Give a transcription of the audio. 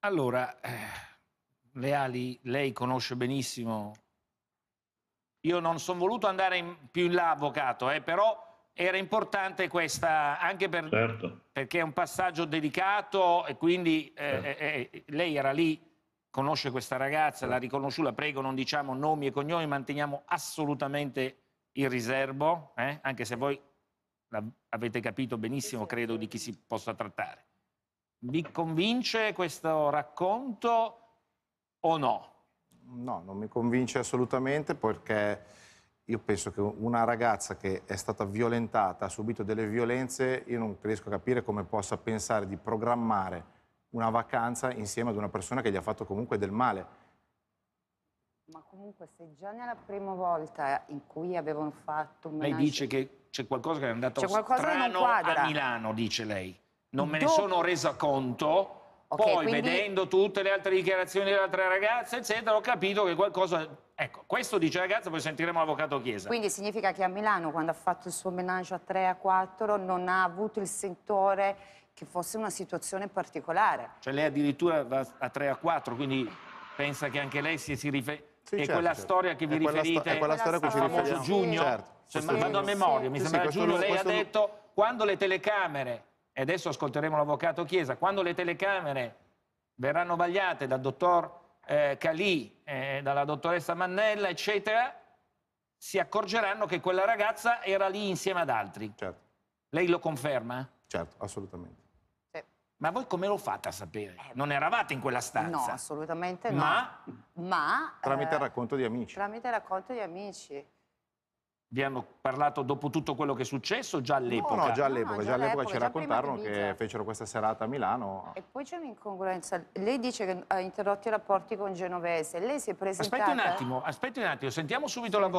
Allora, eh, le ali lei conosce benissimo. Io non sono voluto andare in, più in là, avvocato, eh, però era importante questa, anche per, certo. perché è un passaggio dedicato e quindi eh, certo. Eh, eh, lei era lì, conosce questa ragazza, l'ha certo. riconosciuta, prego non diciamo nomi e cognomi, manteniamo assolutamente il riservo, anche se voi avete capito benissimo, credo, di chi si possa trattare. Vi convince questo racconto o no? No, non mi convince assolutamente perché io penso che una ragazza che è stata violentata, ha subito delle violenze, io non riesco a capire come possa pensare di programmare una vacanza insieme ad una persona che gli ha fatto comunque del male. Ma comunque se già nella prima volta in cui avevano fatto Lei dice che c'è qualcosa che è andato strano a Milano, dice lei non me ne sono resa conto. Okay, Poi, quindi... vedendo tutte le altre dichiarazioni delle altre ragazze, eccetera, ho capito che qualcosa Ecco, questo dice ragazza, poi sentiremo l'avvocato Chiesa. Quindi significa che a Milano, quando ha fatto il suo menaggio a 3 a 4, non ha avuto il sentore che fosse una situazione particolare. Cioè lei addirittura va a 3 a 4, quindi pensa che anche lei si, si riferisce... Sì, è certo, quella certo. storia che vi è riferite... Quella è quella storia a cui ci riferiamo. Giugno, certo. sì, certo. cioè, sì, vado a memoria, mi sembra questo, giugno lei questo... ha detto quando le telecamere e adesso ascolteremo l'avvocato Chiesa, quando le telecamere verranno vagliate dal dottor eh, Calì, eh, dalla dottoressa Mannella, eccetera, si accorgeranno che quella ragazza era lì insieme ad altri. Certo. Lei lo conferma? Certo, assolutamente. Ma voi come lo fate a sapere? Eh, non eravate in quella stanza? No, assolutamente no. Ma? Ma tramite il eh, racconto di amici. Tramite il racconto di amici. Vi hanno parlato dopo tutto quello che è successo già all'epoca? No, no, già all'epoca, no, già, all'epoca ci raccontarono che, fecero questa serata a Milano. E poi c'è un'incongruenza, lei dice che ha interrotto i rapporti con Genovese, lei si è presentata... Aspetti un attimo, aspetti un attimo, sentiamo subito sì. l'avvocato.